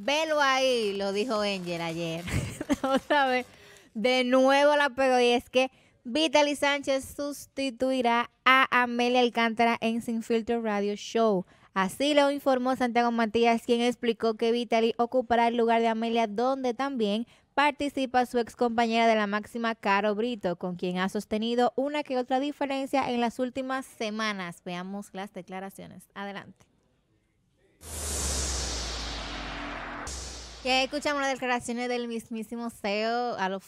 Velo ahí, lo dijo Angel ayer. Otra vez, de nuevo la pegó y es que Vitaly Sánchez sustituirá a Amelia Alcántara en Sin Filter Radio Show. Así lo informó Santiago Matías, quien explicó que Vitaly ocupará el lugar de Amelia, donde también participa su ex compañera de la máxima Caro Brito, con quien ha sostenido una que otra diferencia en las últimas semanas. Veamos las declaraciones. Adelante escuchamos las declaraciones del mismísimo CEO a los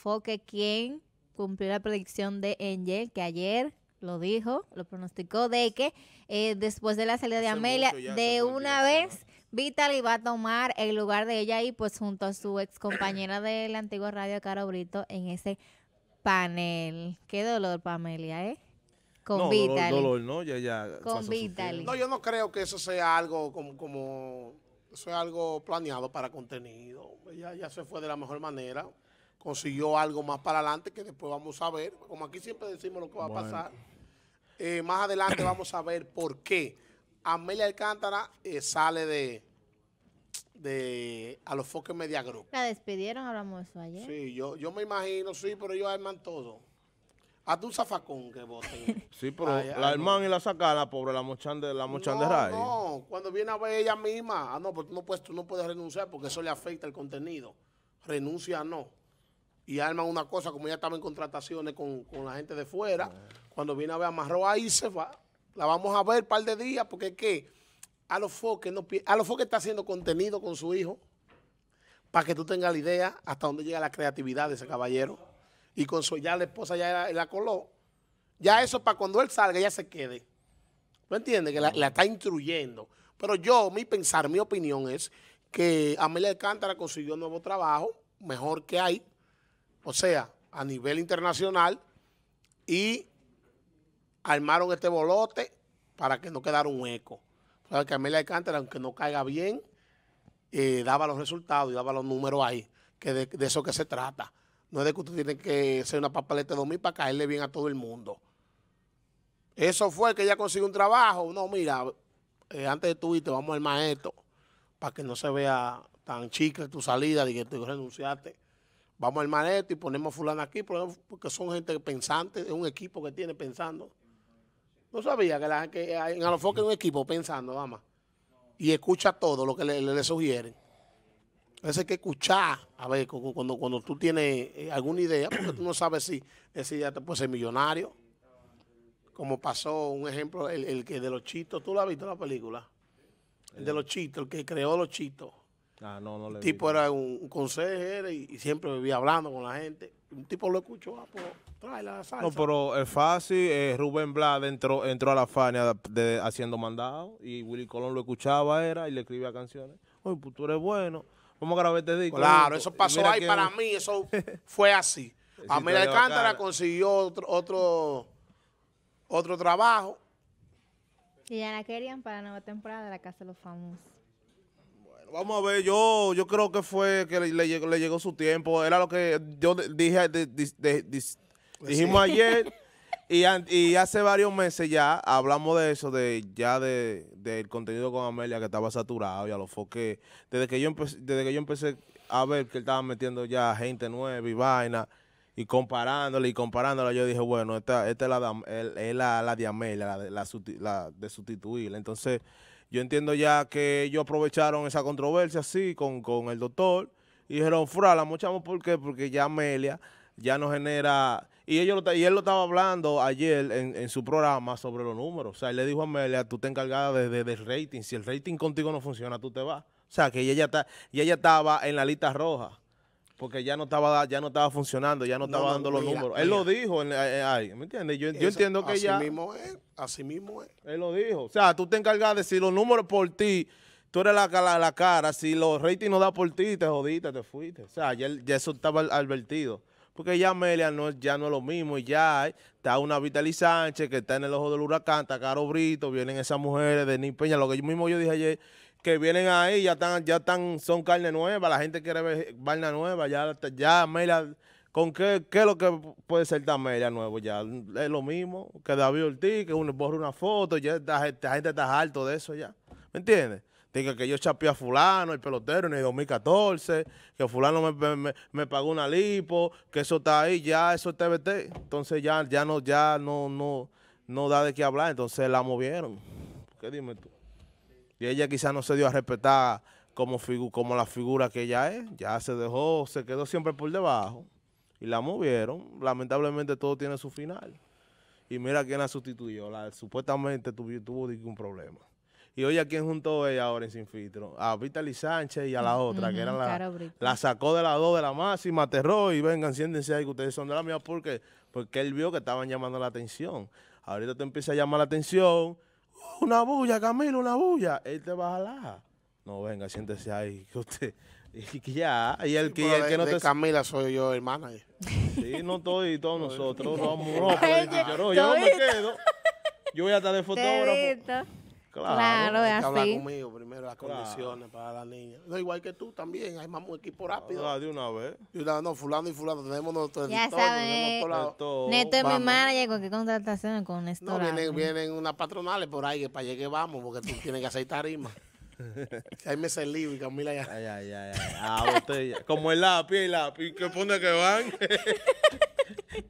quien cumplió la predicción de Angel, que ayer lo dijo, lo pronosticó, de que eh, después de la salida de Amelia, de una vez, Vitaly va a tomar el lugar de ella y pues junto a su ex compañera de la antigua radio, Caro Brito, en ese panel. Qué dolor para Amelia, ¿eh? Con no, ¿no? Con No, yo no creo que eso sea algo como... como eso es algo planeado para contenido. Ella ya se fue de la mejor manera. Consiguió algo más para adelante que después vamos a ver. Como aquí siempre decimos lo que va a pasar. Eh, más adelante vamos a ver por qué Amelia Alcántara eh, sale de, de a los foques Media Group. La despidieron, hablamos de eso ayer. Sí, yo, yo me imagino, sí, pero ellos arman todo a ah, un zafacón que voten. Sí, pero la hermana y la saca, la pobre, la mochan de, la mochan no, No, cuando viene a ver ella misma, ah, no, pero pues tú no, puedes, no renunciar porque eso le afecta el contenido. Renuncia, no. Y arman una cosa, como ella estaba en contrataciones con, la gente de fuera, ah. cuando viene a ver Marroa, ahí se va. La vamos a ver un par de días porque es que a los foques, no, a los foques está haciendo contenido con su hijo para que tú tengas la idea hasta dónde llega la creatividad de ese caballero y con su ya la esposa ya la, coló, ya eso para cuando él salga ya se quede. ¿No entiendes? Que la, está instruyendo. Pero yo, mi pensar, mi opinión es que Amelia Alcántara consiguió un nuevo trabajo, mejor que hay, o sea, a nivel internacional, y armaron este bolote para que no quedara un eco para que Amelia Alcántara, aunque no caiga bien, eh, daba los resultados y daba los números ahí, que de eso que se trata. No es de que usted tiene que ser una papaleta de 2000 para caerle bien a todo el mundo. Eso fue que ella consiguió un trabajo. No, mira, eh, antes de tu irte, vamos al maestro para que no se vea tan chica tu salida de que tú renunciaste. Vamos al maestro y ponemos fulano aquí, porque son gente pensante, es un equipo que tiene pensando. No sabía que, la, que en Alofoque es un equipo pensando, dama. Y escucha todo lo que le sugieren. A hay que escuchar, a ver, cuando, cuando tú tienes eh, alguna idea, porque tú no sabes si ese idea te puede ser millonario. Como pasó, un ejemplo, el, que de los chitos, ¿tú lo has visto en la película? El de los chitos, el que creó los chitos. Ah, no, no le el tipo era un, consejero y, siempre vivía hablando con la gente. Un tipo lo escuchó, ah, pues, trae la salsa. No, pero es fácil. Eh, Rubén Blas entró, entró a la Fania de, haciendo mandado y Willy Colón lo escuchaba, era, y le escribía canciones. Oye, pues tú eres bueno. ¿Cómo grabé este disco. Claro, eso pasó ahí para mí, eso fue así. la Alcántara consiguió otro, otro, otro trabajo. Y ya la querían para la nueva temporada de La Casa de los Famosos. Bueno, vamos a ver, yo, yo creo que fue que le, le, llegó su tiempo. Era lo que yo dije, pues dijimos ayer. Y, hace varios meses ya hablamos de eso, de ya de, del contenido con Amelia que estaba saturado, ya lo fue que desde que yo empecé, desde que yo empecé a ver que él estaba metiendo ya gente nueva y vaina y comparándola y comparándola, yo dije, bueno, esta, esta es, la, la, de Amelia, la de, la, de sustituirla. Entonces, yo entiendo ya que ellos aprovecharon esa controversia así con, el doctor y dijeron, fuera la muchamos ¿por qué? Porque ya Amelia ya no genera y, ellos él lo estaba hablando ayer en, su programa sobre los números. O sea, él le dijo a Amelia, tú te encargada de, del rating. Si el rating contigo no funciona, tú te vas. O sea, que ella ya, está, y ella estaba en la lista roja porque ya no estaba ya no estaba funcionando, ya no, estaba dando los números. Él lo dijo, en, eh, eh, ¿me entiendes? Yo, entiendo que ella. Así mismo es, así mismo es. Él lo dijo. O sea, tú te encargas de si los números por ti, tú eres la, la, la cara, si los ratings no da por ti, te jodiste, te fuiste. O sea, ya eso estaba advertido porque ya Amelia no, ya no es lo mismo, y ya está una Vitali Sánchez que está en el ojo del huracán, está Caro Brito, vienen esas mujeres de Ni Peña, lo que yo mismo yo dije ayer, que vienen ahí, ya están, ya están, son carne nueva, la gente quiere ver vaina nueva, ya, ya Amelia, ¿con qué, qué es lo que puede ser de Amelia nuevo? Ya es lo mismo que David Ortiz, que uno borra una foto, ya la gente está harto de eso ya, ¿me entiendes? que yo chapé a fulano, el pelotero, en el 2014, que fulano me, pagó una lipo, que eso está ahí, ya eso es TBT. Entonces ya, ya no, ya no, no, no da de qué hablar. Entonces la movieron. ¿Qué dime tú? Y ella quizás no se dio a respetar como, como la figura que ella es. Ya se dejó, se quedó siempre por debajo. Y la movieron. Lamentablemente todo tiene su final. Y mira quién la sustituyó. supuestamente tuvo, tuvo un problema. Y oye, ¿a quién juntó ella ahora en Sin Filtro? A Vitaly Sánchez y a la otra, que era la, la sacó de las dos de la máxima, aterró y vengan, siéntense ahí que ustedes son de la mía porque, porque él vio que estaban llamando la atención. Ahorita te empieza a llamar la atención. Uh, una bulla, Camilo, una bulla. Él te va a jalar. No, venga, siéntese ahí, que usted... Y ya, y el que, no te... Camila soy yo, hermana manager. Sí, no estoy, todos nosotros, vamos, yo, me quedo. Yo voy a estar de fotógrafo. Claro, claro que hablar conmigo primero las condiciones para la niña. No, igual que tú también, hay más equipo ah, rápido. de una vez. Y no, fulano y fulano, tenemos nuestro ya sabes. Neto es mi manager, qué contratación con esto. No, vienen, vienen unas patronales por ahí, que para allá que vamos, porque tú tienes que hacer tarima. Ahí me salí y Camila ya. Ay, ay, ay, ah, Como el lápiz, el lápiz, ¿qué pone que van.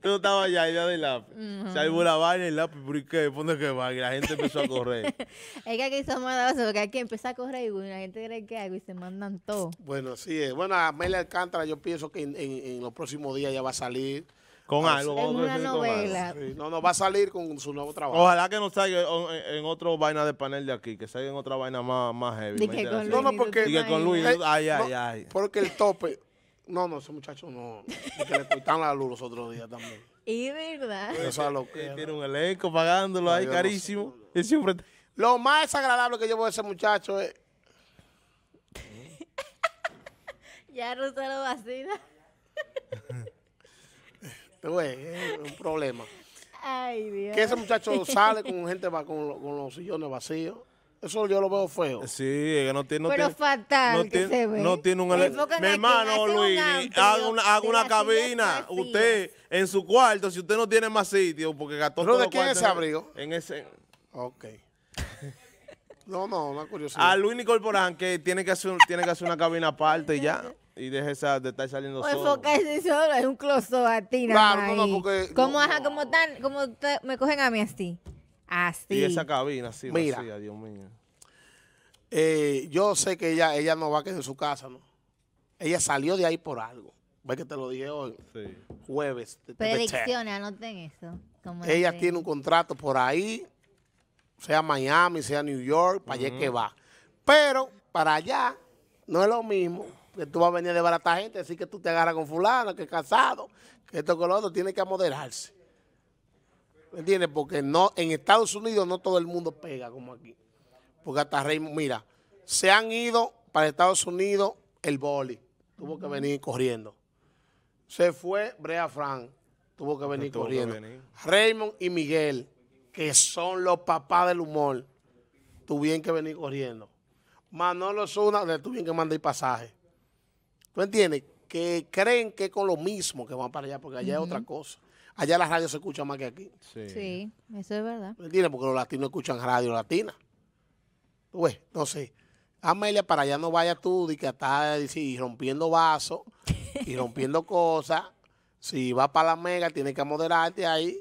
Yo estaba allá y del lápiz. Se Salvo la vaina y el lápiz, ¿por qué? ¿Dónde que va. Y la gente empezó a correr. es que aquí somos maldadosos porque aquí a correr y la gente cree que algo y se mandan todo. Bueno, sí es. Eh. Bueno, Amelia Alcántara, yo pienso que en, los próximos días ya va a salir. Con ah, algo. En una novela. no, no, va a salir con su nuevo trabajo. Ojalá que no salga en, otra vaina de panel de aquí, que salga en otra vaina más, más heavy. con Luis, no, no, porque... Con Luis, eh, ay, ay, ay. Porque el tope... No, no, ese muchacho no. Porque le cortaron la luz los otros días también. Y verdad. Eso es lo que. Tiene un elenco pagándolo ahí carísimo. Lo más desagradable que llevo de ese muchacho es. ya no se lo vacila. es un problema. Ay, Dios. Que ese muchacho sale con gente con, con los sillones vacíos. Eso yo lo veo feo. Sí, que no tiene. No Pero fatal no que tiene, se No tiene un. Mi hermano Luis, haga una, una cabina. Usted en su cuarto, si usted no tiene más sitio, porque gastó ¿Pero de quién es ese abrigo? En ese. Ok. no, no, una curiosidad. A Luis Nicolporán que tiene que hacer, tiene que hacer una cabina aparte y ya y deje esa, de estar saliendo pues solo. Enfocarse solo es un closet, a ti, Claro, no, no, porque... ¿Cómo no, me cogen a mí así. Y esa cabina, así, Mira. Dios mío. Eh, yo sé que ella, ella no va a quedar en su casa, ¿no? Ella salió de ahí por algo. Ve que te lo dije hoy, Sí. jueves. Predicciones, anoten eso. Ella tiene un contrato por ahí, sea Miami, sea New York, para allá que va. Pero para allá no es lo mismo que tú vas a venir de barata gente, así que tú te agarras con fulano, que es casado, que esto con lo otro, tiene que moderarse. ¿Me entiendes? Porque no, en Estados Unidos no todo el mundo pega como aquí. Porque hasta Raymond, mira, se han ido para Estados Unidos el boli. Tuvo que venir corriendo. Se fue Brea Frank. Tuvo que venir corriendo. Raymond y Miguel, que son los papás del humor, tuvieron que venir corriendo. Manolo Zuna le tuvieron que mandar pasaje. ¿Tú entiendes? Que creen que es con lo mismo que van para allá, porque allá es otra cosa allá la radio se escucha más que aquí. Sí, eso es verdad. ¿Entiendes? Porque los latinos escuchan radio latina. Pues, entonces, Amelia, para allá no vayas tú y que estás rompiendo vasos y rompiendo cosas. Si vas para la mega, tienes que moderarte ahí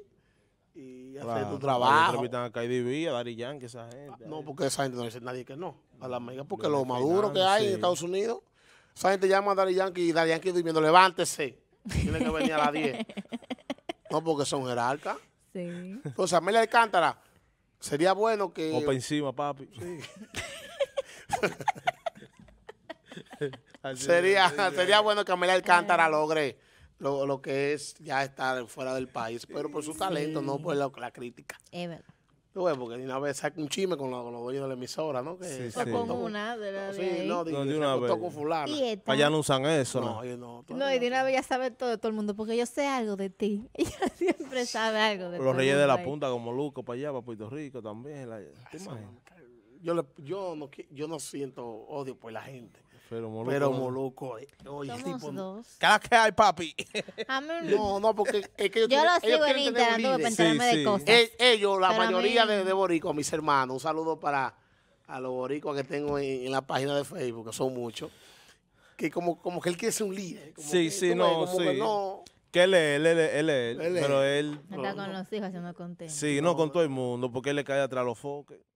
y hacer tu trabajo. a Kaidi a Yankee, esa gente. No, porque esa gente no dice nadie que no. A la mega, porque los lo maduro que hay en Estados Unidos, esa gente llama a Dari Yankee y Dari Yankee durmiendo, levántese. Tiene que venir a las 10. No, porque son jerarcas. Sí. Entonces, Amelia Alcántara, sería bueno que... O para encima, papi. Sí. sería, sería bueno que Amelia Alcántara logre lo, que es ya estar fuera del país, pero por su talento, no por la, la crítica. Es verdad porque de una vez saca un chisme con, con los dueños de la emisora, ¿no? Que sí, con una de la no, Sí, no, de, una vez. con fulano. Allá no usan eso, ¿no? No, y de una vez ya sabe todo, todo el mundo, porque yo sé algo de ti. Ella siempre sabe algo de ti. Los Reyes de la Punta, como Luco, para allá, para Puerto Rico también. Yo, le, yo, no, yo no siento odio por la gente. Pero Moluco. Pero Moluco. Eh, oye, Somos tipo, Cada que hay, papi. no, no, porque es que ellos Yo lo sigo en Instagram para enterarme de cosas. Eh, ellos, la mayoría de, de mis hermanos, un saludo para a los boricuas que tengo en, la página de Facebook, que son muchos, que como, como que él quiere ser un líder. sí, sí, no, sí. Que no, que él es, él él es, él Pero él... Está con los hijos me conté. Sí, no, con todo el mundo, porque él le cae atrás los foques.